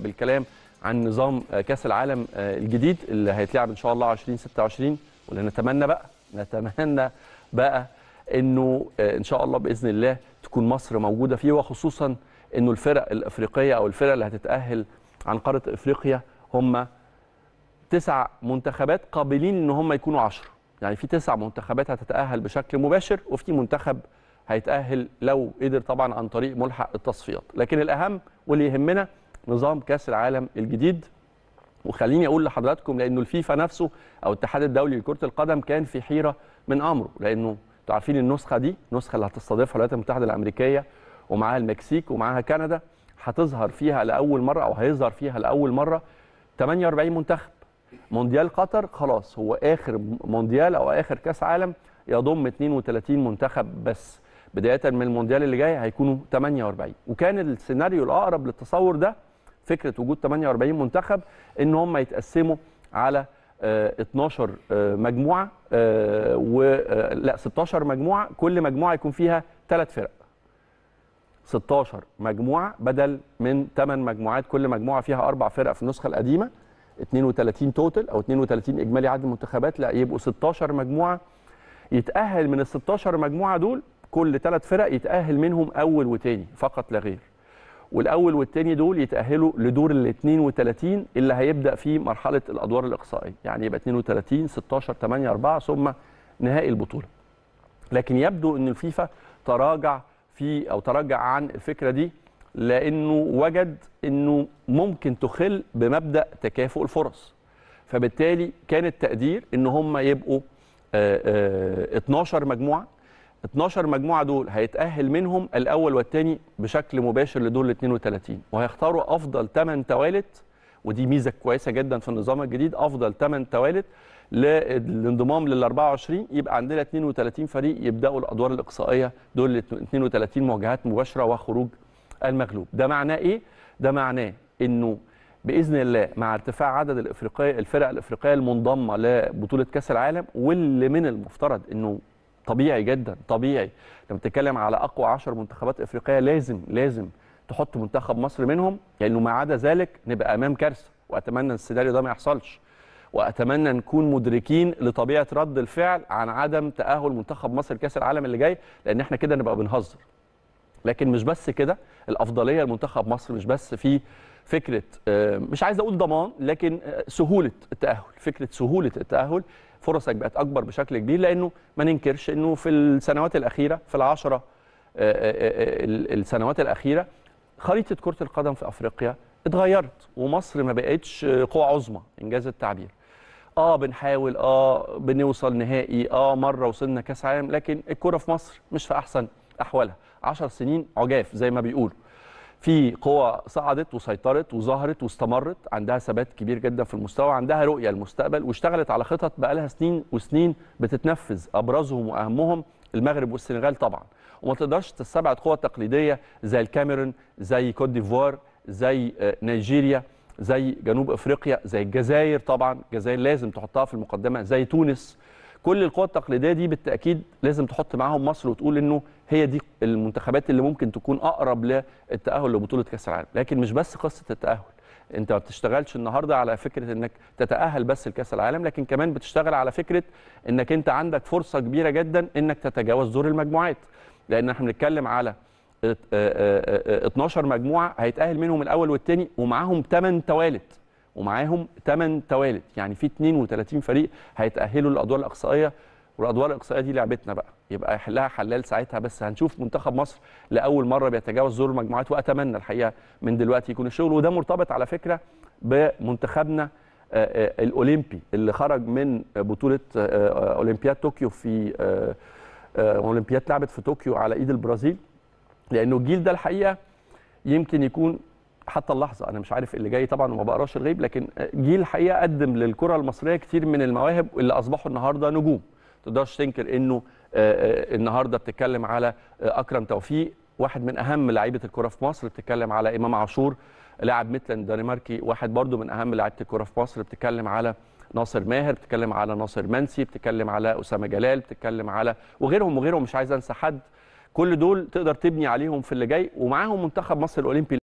بالكلام عن نظام آه، كاس العالم آه، الجديد اللي هيتلعب ان شاء الله 2026 واللي نتمنى بقى نتمنى بقى انه آه، ان شاء الله باذن الله تكون مصر موجوده فيه وخصوصا انه الفرق الافريقيه او الفرق اللي هتتاهل عن قاره افريقيا هم تسع منتخبات قابلين ان هم يكونوا 10 يعني في تسع منتخبات هتتاهل بشكل مباشر وفي منتخب هيتاهل لو قدر طبعا عن طريق ملحق التصفيات لكن الاهم واللي يهمنا نظام كاس العالم الجديد وخليني اقول لحضراتكم لانه الفيفا نفسه او الاتحاد الدولي لكره القدم كان في حيره من امره لانه انتوا عارفين النسخه دي النسخه اللي هتستضيفها الولايات المتحده الامريكيه ومعاها المكسيك ومعاها كندا هتظهر فيها لاول مره او هيظهر فيها لاول مره 48 منتخب مونديال قطر خلاص هو اخر مونديال او اخر كاس عالم يضم 32 منتخب بس بدايه من المونديال اللي جاي هيكونوا 48 وكان السيناريو الاقرب للتصور ده فكره وجود 48 منتخب ان هم يتقسموا على 12 آه، آه، مجموعه آه، و لا 16 مجموعه كل مجموعه يكون فيها ثلاث فرق 16 مجموعه بدل من 8 مجموعات كل مجموعه فيها اربع فرق في النسخه القديمه 32 توتال او 32 اجمالي عدد المنتخبات لا يبقوا 16 مجموعه يتاهل من ال 16 مجموعه دول كل ثلاث فرق يتاهل منهم اول وثاني فقط لا غير والاول والثاني دول يتاهلوا لدور ال 32 اللي هيبدا فيه مرحله الادوار الاقصائيه يعني يبقى 32 16 8 4 ثم نهائي البطوله لكن يبدو ان الفيفا تراجع في او تراجع عن الفكره دي لانه وجد انه ممكن تخل بمبدا تكافؤ الفرص فبالتالي كان التقدير ان هم يبقوا 12 آه، آه، مجموعه 12 مجموعه دول هيتاهل منهم الاول والثاني بشكل مباشر لدور ال 32 وهيختاروا افضل 8 توالت ودي ميزه كويسه جدا في النظام الجديد افضل 8 توالت للانضمام لل 24 يبقى عندنا 32 فريق يبداوا الادوار الاقصائيه دول 32 مواجهات مباشره وخروج المغلوب ده معناه ايه ده معناه انه باذن الله مع ارتفاع عدد الافريقيه الفرق الافريقيه المنضمه لبطوله كاس العالم واللي من المفترض انه طبيعي جدا طبيعي لما بتتكلم على اقوى 10 منتخبات افريقيه لازم لازم تحط منتخب مصر منهم لانه يعني ما عدا ذلك نبقى امام كارثه واتمنى السيناريو ده ما يحصلش واتمنى نكون مدركين لطبيعه رد الفعل عن عدم تاهل منتخب مصر لكاس العالم اللي جاي لان احنا كده نبقى بنهزر لكن مش بس كده الافضليه لمنتخب مصر مش بس في فكره آه، مش عايز اقول ضمان لكن آه، سهوله التاهل فكره سهوله التاهل فرصك بقت اكبر بشكل كبير لانه ما ننكرش انه في السنوات الاخيره في العشرة آه، آه، آه، السنوات الاخيره خريطه كره القدم في افريقيا اتغيرت ومصر ما بقتش قوه عظمى انجاز التعبير اه بنحاول اه بنوصل نهائي اه مره وصلنا كاس عالم لكن الكره في مصر مش في احسن احوالها 10 سنين عجاف زي ما بيقولوا في قوى صعدت وسيطرت وظهرت واستمرت عندها ثبات كبير جدا في المستوى عندها رؤيه للمستقبل واشتغلت على خطط بقى لها سنين وسنين بتتنفذ ابرزهم واهمهم المغرب والسنغال طبعا وما تقدرش تستبعد قوى تقليديه زي الكاميرون زي كوت ديفوار زي آه، نيجيريا زي جنوب افريقيا زي الجزائر طبعا الجزائر لازم تحطها في المقدمه زي تونس كل القوى التقليديه دي بالتاكيد لازم تحط معاهم مصر وتقول انه هي دي المنتخبات اللي ممكن تكون اقرب للتاهل لبطوله كاس العالم لكن مش بس قصه التاهل انت ما بتشتغلش النهارده على فكره انك تتاهل بس لكاس العالم لكن كمان بتشتغل على فكره انك انت عندك فرصه كبيره جدا انك تتجاوز دور المجموعات لان احنا بنتكلم على 12 اه، اه، اه، مجموعه هيتاهل منهم الاول والثاني ومعاهم 8 توالت ومعاهم 8 توالت يعني في 32 فريق هيتاهلوا للادوار الاقصائيه والادوار الاقصائيه دي لعبتنا بقى يبقى يحلها حلال ساعتها بس هنشوف منتخب مصر لاول مره بيتجاوز دور المجموعات واتمنى الحقيقه من دلوقتي يكون الشغل وده مرتبط على فكره بمنتخبنا آه، آه، الاولمبي اللي خرج من بطوله آه، اولمبياد طوكيو في اولمبياد لعبت في طوكيو على ايد البرازيل لانه الجيل ده الحقيقه يمكن يكون حتى اللحظه انا مش عارف اللي جاي طبعا وما بقراش الغيب لكن جيل الحقيقه قدم للكره المصريه كتير من المواهب اللي اصبحوا النهارده نجوم تقدرش تنكر انه آه، آه، النهارده بتتكلم على آه، اكرم توفيق واحد من اهم لعيبه الكره في مصر بتتكلم على امام عاشور لاعب مثل الدنماركي واحد برضو من اهم لعيبه الكره في مصر بتتكلم على ناصر ماهر بتتكلم على ناصر منسي بتتكلم على اسامه جلال بتتكلم على وغيرهم وغيرهم مش عايز انسى حد كل دول تقدر تبني عليهم في اللي جاي ومعاهم منتخب مصر الاولمبي